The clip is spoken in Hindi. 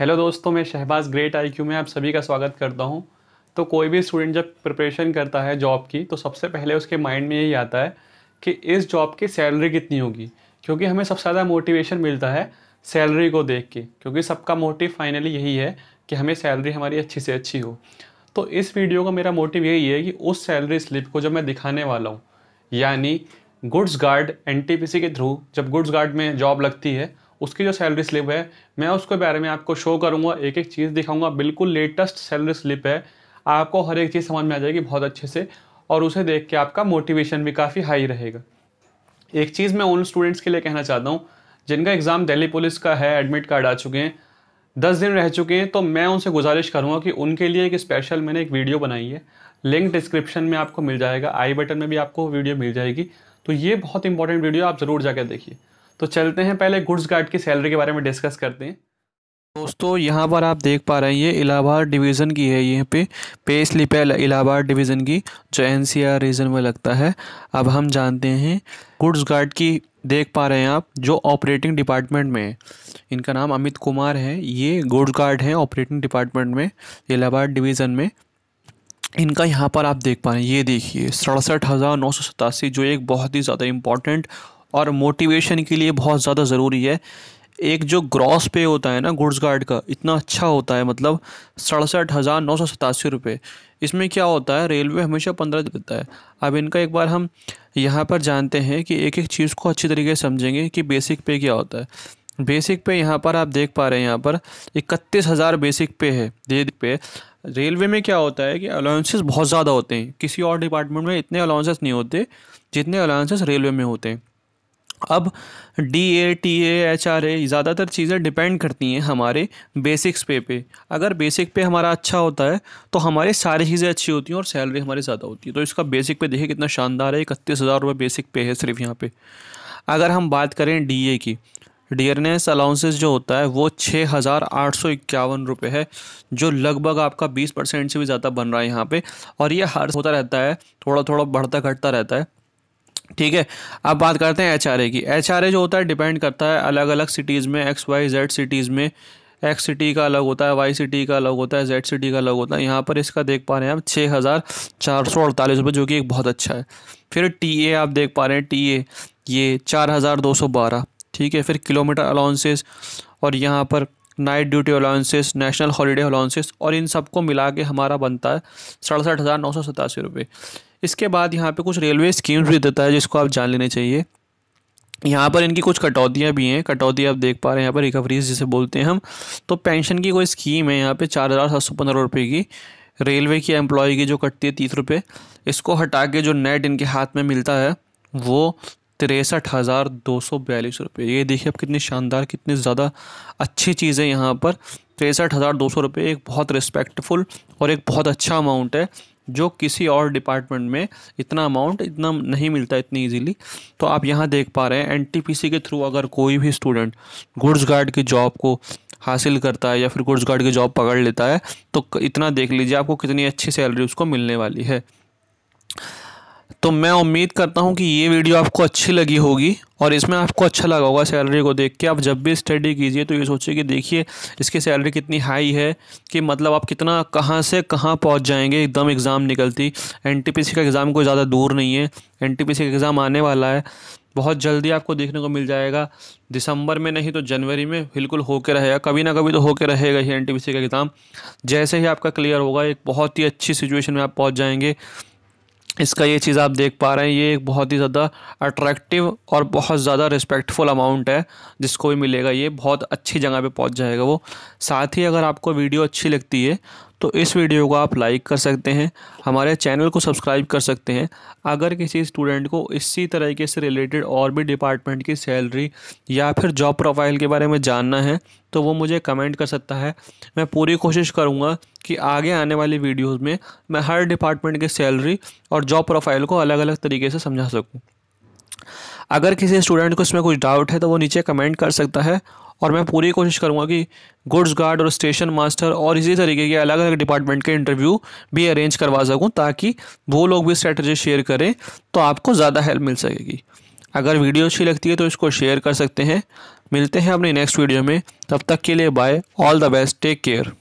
हेलो दोस्तों मैं शहबाज ग्रेट आईक्यू में आप सभी का स्वागत करता हूं तो कोई भी स्टूडेंट जब प्रिपरेशन करता है जॉब की तो सबसे पहले उसके माइंड में यही आता है कि इस जॉब की सैलरी कितनी होगी क्योंकि हमें सबसे ज़्यादा मोटिवेशन मिलता है सैलरी को देख के क्योंकि सबका मोटिव फाइनली यही है कि हमें सैलरी हमारी अच्छी से अच्छी हो तो इस वीडियो का मेरा मोटिव यही है कि उस सैलरी स्लिप को जब मैं दिखाने वाला हूँ यानी goods guard N K through जब गुड्स गार्ड में जॉब लगती है उसकी जो सैलरी स्लिप है मैं उसके बारे में आपको शो करूँगा एक एक चीज़ दिखाऊंगा बिल्कुल लेटेस्ट सैलरी स्लिप है आपको हर एक चीज़ समझ में आ जाएगी बहुत अच्छे से और उसे देख के आपका मोटिवेशन भी काफ़ी हाई रहेगा एक चीज़ मैं उन स्टूडेंट्स के लिए कहना चाहता हूँ जिनका एग्ज़ाम दिल्ली पुलिस का है एडमिट कार्ड आ चुके हैं दस दिन रह चुके हैं तो मैं उनसे गुजारिश करूँगा कि उनके लिए एक स्पेशल मैंने एक वीडियो बनाई है लिंक डिस्क्रिप्शन में आपको मिल जाएगा आई बटन में भी आपको वीडियो मिल जाएगी तो ये बहुत इंपॉर्टेंट वीडियो आप ज़रूर जाकर देखिए तो चलते हैं पहले गुड्स गार्ड की सैलरी के बारे में डिस्कस करते हैं दोस्तों यहाँ पर आप देख पा रहे हैं ये इलाहाबाद डिवीज़न की है यहाँ पे पे स्लिप है इलाहाबाद डिवीज़न की जो एन रीजन में लगता है अब हम जानते हैं गुड्स गार्ड की देख पा रहे हैं आप जो ऑपरेटिंग डिपार्टमेंट में है इनका नाम अमित कुमार है ये गुड्स गार्ड हैं ऑपरेटिंग डिपार्टमेंट में इलाहाबाद डिवीज़न में इनका यहाँ पर आप देख पा रहे हैं ये देखिए सड़सठ हज़ार नौ सौ सतासी जो एक बहुत ही ज़्यादा इम्पॉर्टेंट और मोटिवेशन के लिए बहुत ज़्यादा ज़रूरी है एक जो ग्रॉस पे होता है ना गुड्स गार्ड का इतना अच्छा होता है मतलब सड़सठ हज़ार नौ सौ सतासी रुपये इसमें क्या होता है रेलवे हमेशा पंद्रह देता है अब इनका एक बार हम यहाँ पर जानते हैं कि एक एक चीज़ को अच्छी तरीके से समझेंगे कि बेसिक पे क्या होता है बेसिक पे यहाँ पर आप देख पा रहे हैं यहाँ पर इकतीस हज़ार बेसिक पे है दे पे रेलवे में क्या होता है कि अलाउंसेस बहुत ज़्यादा होते हैं किसी और डिपार्टमेंट में इतने अलाउंसेस नहीं होते जितने अलाउंसेस रेलवे में होते हैं अब D A T H R A ज़्यादातर चीज़ें डिपेंड करती हैं हमारे बेसिक्स पे पे अगर बेसिक पे हमारा अच्छा होता है तो हमारी सारी चीज़ें अच्छी होती हैं और सैलरी हमारी ज़्यादा होती है तो इसका बेसिक पे देखिए कितना शानदार है इकतीस हज़ार रुपये बेसिक पे है सिर्फ यहाँ पे अगर हम बात करें डी ए की डियरनेस अलाउंसेस जो होता है वो छः हज़ार आठ सौ इक्यावन रुपये है जो लगभग आपका बीस परसेंट से भी ज़्यादा बन रहा है यहाँ पे और ये हर होता रहता है थोड़ा थोड़ा बढ़ता घटता रहता है ठीक है अब बात करते हैं एच की एच जो होता है डिपेंड करता है अलग अलग सिटीज़ में एक्स वाई जेड सिटीज़ में एक्स सिटी का अलग होता है वाई सिटी का अलग होता है जेड सिटी का अलग होता है यहाँ पर इसका देख पा रहे हैं आप छः हज़ार चार सौ अड़तालीस रुपये जो कि एक बहुत अच्छा है फिर टी ए आप देख पा रहे हैं टी ए ये चार हज़ार दो सौ बारह ठीक है फिर किलोमीटर अलाउंसेस और यहाँ पर night duty allowances national holiday allowances और इन सबको मिला के हमारा बनता है सड़सठ हज़ार नौ सौ सतासी रुपये इसके बाद यहाँ पे कुछ रेलवे स्कीम्स भी देता है जिसको आप जान लेने चाहिए यहाँ पर इनकी कुछ कटौतियाँ भी हैं कटौती आप देख पा रहे हैं यहाँ पर रिकवरीज जिसे बोलते हैं हम तो पेंशन की कोई स्कीम है यहाँ पर चार हज़ार सात सौ पंद्रह रुपये की रेलवे की एम्प्लॉय की जो कटती है तीस रुपये इसको हटा के जो नेट इनके हाथ में मिलता है वो तिरसठ हज़ार दो सौ बयालीस रुपये ये देखिए आप कितनी शानदार कितनी ज़्यादा अच्छी चीज़ है यहाँ पर तिरसठ हज़ार दो सौ रुपये एक बहुत रिस्पेक्टफुल और एक बहुत अच्छा अमाउंट है जो किसी और डिपार्टमेंट में इतना अमाउंट इतना नहीं मिलता इतनी इजीली तो आप यहाँ देख पा रहे हैं एनटीपीसी के थ्रू अगर कोई भी स्टूडेंट गुड्स गार्ड की जॉब को हासिल करता है या फिर गुड्स गार्ड की जॉब पकड़ लेता है तो इतना देख लीजिए आपको कितनी अच्छी सैलरी उसको मिलने वाली है तो मैं उम्मीद करता हूँ कि ये वीडियो आपको अच्छी लगी होगी और इसमें आपको अच्छा लगा होगा सैलरी को देख के आप जब भी स्टडी कीजिए तो ये सोचिए कि देखिए इसकी सैलरी कितनी हाई है कि मतलब आप कितना कहाँ से कहाँ पहुँच जाएंगे एकदम एग्ज़ाम निकलती एन का एग्ज़ाम कोई ज़्यादा दूर नहीं है एन का एग्ज़ाम आने वाला है बहुत जल्दी आपको देखने को मिल जाएगा दिसंबर में नहीं तो जनवरी में बिल्कुल होके रहेगा कभी ना कभी तो होके रहेगा ही एन का एग्ज़ाम जैसे ही आपका क्लियर होगा एक बहुत ही अच्छी सिचुएशन में आप पहुँच जाएंगे इसका ये चीज़ आप देख पा रहे हैं ये एक बहुत ही ज़्यादा अट्रैक्टिव और बहुत ज़्यादा रिस्पेक्टफुल अमाउंट है जिसको भी मिलेगा ये बहुत अच्छी जगह पे पहुंच जाएगा वो साथ ही अगर आपको वीडियो अच्छी लगती है तो इस वीडियो को आप लाइक कर सकते हैं हमारे चैनल को सब्सक्राइब कर सकते हैं अगर किसी स्टूडेंट को इसी तरीके से रिलेटेड और भी डिपार्टमेंट की सैलरी या फिर जॉब प्रोफाइल के बारे में जानना है तो वो मुझे कमेंट कर सकता है मैं पूरी कोशिश करूँगा कि आगे आने वाली वीडियोज़ में मैं हर डिपार्टमेंट की सैलरी और जॉब प्रोफाइल को अलग अलग तरीके से समझा सकूँ अगर किसी स्टूडेंट को इसमें कुछ डाउट है तो वो नीचे कमेंट कर सकता है और मैं पूरी कोशिश करूँगा कि गुड्स गार्ड और स्टेशन मास्टर और इसी तरीके के अलग अलग डिपार्टमेंट के इंटरव्यू भी अरेंज करवा सकूँ ताकि वो लोग भी स्ट्रैटेजी शेयर करें तो आपको ज़्यादा हेल्प मिल सकेगी अगर वीडियो अच्छी लगती है तो इसको शेयर कर सकते हैं मिलते हैं अपने नेक्स्ट वीडियो में तब तक के लिए bye all the best take care